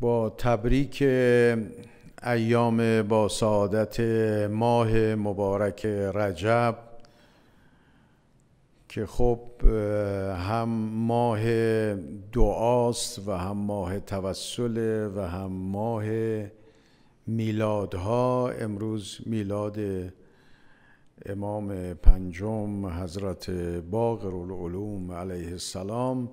با تبریک ایام با سعادت ماه مبارک رجب که خب هم ماه دعاست و هم ماه توسل و هم ماه میلادها امروز میلاد امام پنجم حضرت باقر العلوم علیه السلام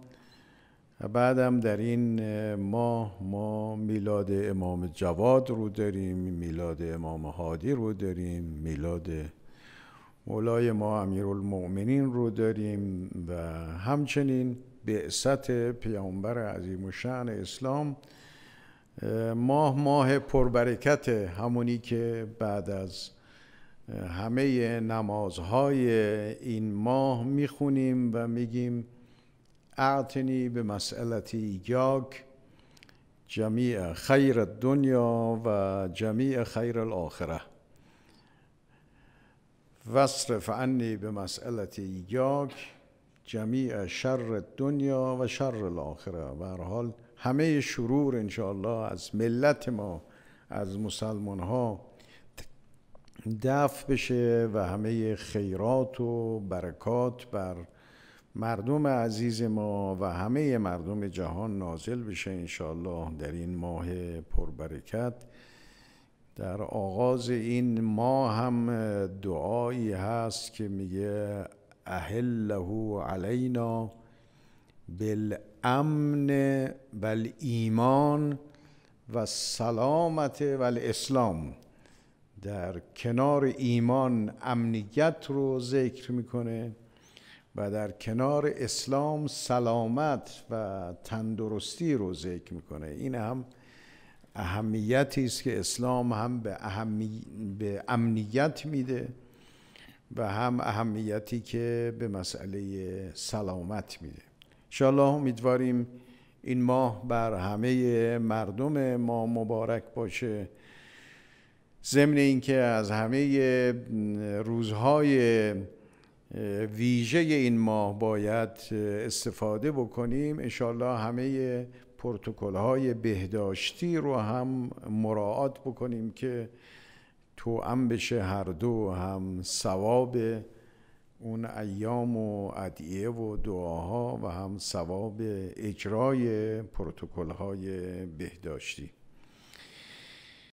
بعدم در این ماه ما میلاد امام جواد رو داریم میلاد امام هادی رو داریم میلاد مولای ما المؤمنین رو داریم و همچنین به سطح پیامبر عظیم و شعن اسلام ماه ماه پربرکت همونی که بعد از همه نمازهای این ماه میخونیم و میگیم اعتنی به مسئله یاک جمیع خیر دنیا و جمیع خیر الاخره وصرف عنی به مسئله یاک جمیع شر دنیا و شر الاخره و هر حال همه شرور انشاءالله از ملت ما از مسلمان ها دفع بشه و همه خیرات و برکات بر مردم عزیز ما و همه مردم جهان نازل بشه انشالله در این ماه پربرکت در آغاز این ماه هم دعایی هست که میگه اهله علینا بالامن و ایمان و سلامت و اسلام در کنار ایمان امنیت رو ذکر میکنه و در کنار اسلام سلامت و تندرستی رو ذکر میکنه این هم اهمیتی است که اسلام هم به, اهمی... به امنیت میده و هم اهمیتی که به مسئله سلامت میده انشاءالله امیدواریم این ماه بر همه مردم ما مبارک باشه ضمن اینکه از همه روزهای ویژه این ماه باید استفاده بکنیم انشالله همه پرتکل های بهداشتی رو هم مراعات بکنیم که تو بشه هر دو هم ثواب اون ایام و ادعیه و دعاها و هم ثواب اجرای پرتکل های بهداشتی